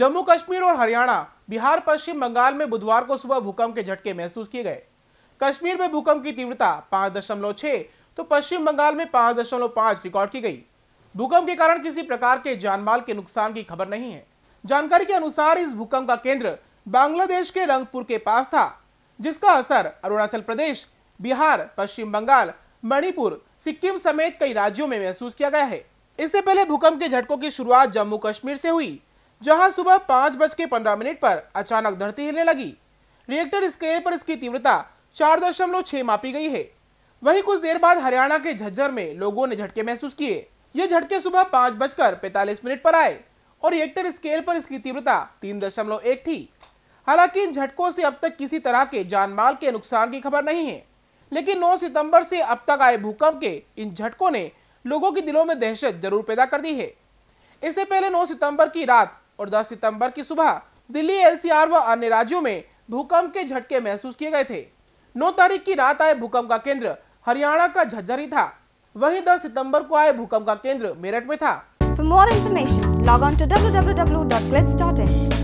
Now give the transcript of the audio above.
जम्मू कश्मीर और हरियाणा बिहार पश्चिम बंगाल में बुधवार को सुबह भूकंप के झटके महसूस किए गए कश्मीर में भूकंप की तीव्रता पांच दशमलव छह तो पश्चिम बंगाल में पांच दशमलव पांच रिकॉर्ड की गई भूकंप के कारण किसी प्रकार के जानमाल के नुकसान की खबर नहीं है जानकारी के अनुसार इस भूकंप का केंद्र बांग्लादेश के रंगपुर के पास था जिसका असर अरुणाचल प्रदेश बिहार पश्चिम बंगाल मणिपुर सिक्किम समेत कई राज्यों में महसूस किया गया है इससे पहले भूकंप के झटकों की शुरुआत जम्मू कश्मीर से हुई जहां सुबह पाँच बज के पंद्रह मिनट पर अचानक धरती हिलने लगी रिएक्टर स्केल पर इसकी तीव्रता चार दशमलव छह मापी गई है वहीं कुछ देर बाद हरियाणा के झज्जर में लोगों ने झटके महसूस किए ये झटके सुबह पाँच बजकर पैतालीस मिनट पर आए और रिएक्टर स्केल पर इसकी तीव्रता तीन दशमलव एक थी हालांकि इन झटकों से अब तक किसी तरह के जान माल के नुकसान की खबर नहीं है लेकिन नौ सितम्बर से अब तक आए भूकंप के इन झटकों ने लोगों के दिलों में दहशत जरूर पैदा कर दी है इससे पहले 9 सितंबर की रात और 10 सितंबर की सुबह दिल्ली एनसीआर व अन्य राज्यों में भूकंप के झटके महसूस किए गए थे 9 तारीख की रात आए भूकंप का केंद्र हरियाणा का झज्जर ही था वहीं 10 सितंबर को आए भूकंप का केंद्र मेरठ में था for more information log on to W